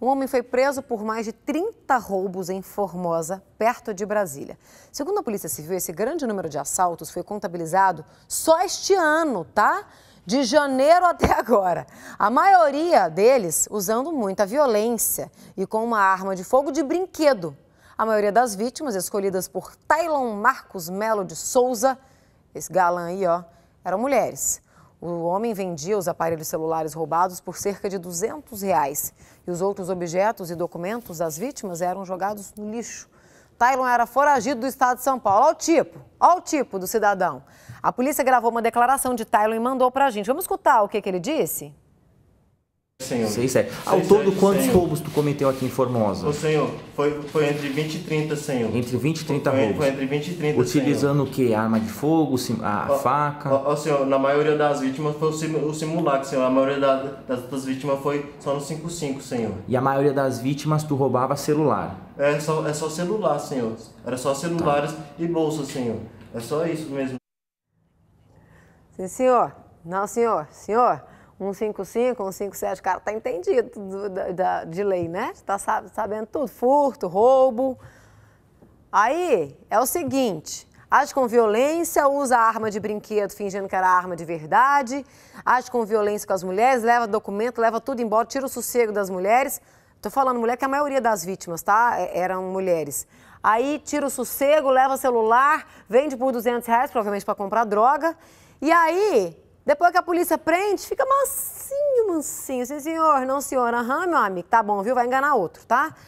Um homem foi preso por mais de 30 roubos em Formosa, perto de Brasília. Segundo a Polícia Civil, esse grande número de assaltos foi contabilizado só este ano, tá? De janeiro até agora. A maioria deles usando muita violência e com uma arma de fogo de brinquedo. A maioria das vítimas, escolhidas por Tylon Marcos Melo de Souza, esse galã aí, ó, eram mulheres. O homem vendia os aparelhos celulares roubados por cerca de 200 reais. E os outros objetos e documentos das vítimas eram jogados no lixo. Tylon era foragido do estado de São Paulo. Olha o tipo, olha o tipo do cidadão. A polícia gravou uma declaração de Tylon e mandou para a gente. Vamos escutar o que, que ele disse? Senhor. Seis, sete. Ao todo, sete, quantos senhor. roubos tu cometeu aqui em Formosa? O senhor, foi, foi entre 20 e 30, senhor. Entre 20 e 30 foi, roubos? Foi entre 20 e 30, Utilizando senhor. o que? Arma de fogo, a faca? O senhor, na maioria das vítimas foi o simulacro, senhor. A maioria das outras vítimas foi só no 55, senhor. E a maioria das vítimas tu roubava celular? É só, é só celular, senhor. Era só celulares tá. e bolsa, senhor. É só isso mesmo. Sim, senhor. Não, senhor. Senhor. 155, 157, cara, tá entendido do, da, de lei, né? Tá sabendo tudo, furto, roubo. Aí é o seguinte, age com violência, usa arma de brinquedo fingindo que era arma de verdade, age com violência com as mulheres, leva documento, leva tudo embora, tira o sossego das mulheres. Tô falando mulher que a maioria das vítimas, tá? É, eram mulheres. Aí tira o sossego, leva celular, vende por 200 reais, provavelmente para comprar droga. E aí depois que a polícia prende, fica mansinho, mansinho. Sim, senhor, não, senhora. Aham, meu amigo, tá bom, viu? Vai enganar outro, tá?